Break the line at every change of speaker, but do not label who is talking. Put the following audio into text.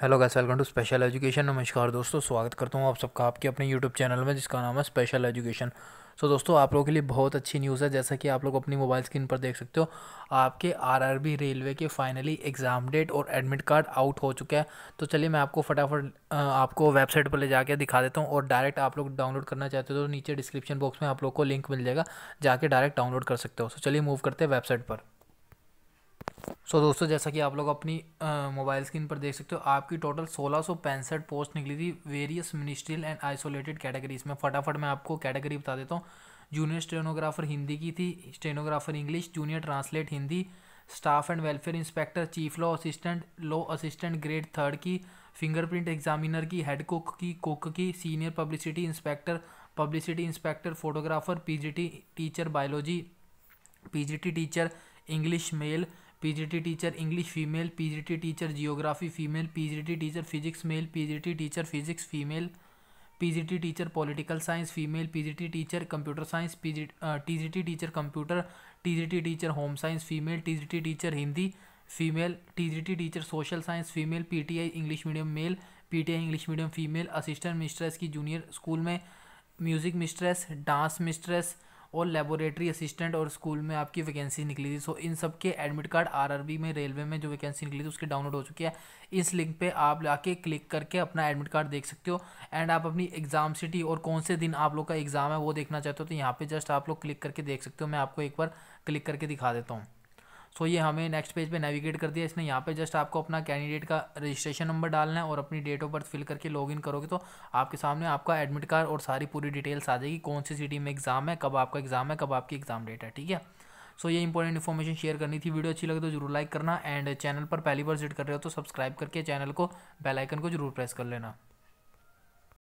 hello guys welcome to special education नमस्कार दोस्तों स्वागत करता हूँ आप सबका आपके अपने यूट्यूब चैनल में जिसका नाम है स्पेशल एजुकेशन सो दोस्तों आप लोगों के लिए बहुत अच्छी न्यूज़ है जैसा कि आप लोग अपनी मोबाइल स्क्रीन पर देख सकते हो आपके आरआरबी रेलवे के फाइनली एग्ज़ाम डेट और एडमिट कार्ड आउट हो चुका है तो चलिए मैं आपको फटाफट आपको वेबसाइट पर ले जाकर दिखा देता हूँ और डायरेक्ट आप लोग डाउनलोड करना चाहते हो तो नीचे डिस्क्रिप्शन बॉक्स में आप लोग को लिंक मिल जाएगा जाके डायरेक्ट डाउनलोड कर सकते हो सो चलिए मूव करते हैं वेबसाइट पर सो so, दोस्तों जैसा कि आप लोग अपनी मोबाइल स्क्रीन पर देख सकते हो आपकी टोटल सोलह सौ पैंसठ पोस्ट निकली थी various ministerial and isolated categories में फटाफट मैं आपको कैटेगरी बता देता हूँ जूनियर स्टेनोग्राफर हिंदी की थी stenographer English junior translate Hindi staff and welfare inspector chief law assistant law assistant grade third की फिंगरप्रिंट एग्जामिनर की हेड कुक की कुक की senior publicity inspector publicity inspector photographer PGT teacher biology PGT teacher English male PGT teacher English female PGT teacher geography female PGT teacher physics male PGT teacher physics female PGT teacher political science female PGT teacher computer science PG TGT teacher computer TGT teacher home science female TGT teacher Hindi female TGT teacher social science female PTI English medium male PTI English medium female assistant mistress की junior school में music mistress dance mistress और laboratory assistant और school में आपकी vacancy निकली थी so इन सब के एडमिट कार्ड आरआरबी में रेलवे में जो वैकेंसी निकली थी उसके डाउनलोड हो चुकी है इस लिंक पे आप जाके क्लिक करके अपना एडमिट कार्ड देख सकते हो एंड आप अपनी एग्ज़ाम सिटी और कौन से दिन आप लोग का एग्ज़ाम है वो देखना चाहते हो तो यहाँ पर जस्ट आप लोग क्लिक करके देख सकते हो मैं आपको एक बार क्लिक करके दिखा देता हूँ सो ये हमें नेक्स्ट पेज पे नेविगेट कर दिया इसने यहाँ पे जस्ट आपको अपना कैंडिडेट का रजिस्ट्रेशन नंबर डालना है और अपनी डेट ऑफ बर्थ फिल करके लॉगिन करोगे तो आपके सामने आपका एडमिट कार्ड और सारी पूरी डिटेल्स आ जाएगी कौन सी सिटी में एग्ज़ाम है कब आपका एग्ज़ाम है कब आपकी एग्ज़ाम डेट है ठीक है सो ये इंपॉर्टेंट इन्फॉर्मेशन शेयर करनी थी वीडियो अच्छी लगे तो जरूर लाइक करना एंड चैनल पर पहली बार विजिट कर रहे हो तो सब्सक्राइब करके चैनल को बेलाइकन को जरूर प्रेस कर लेना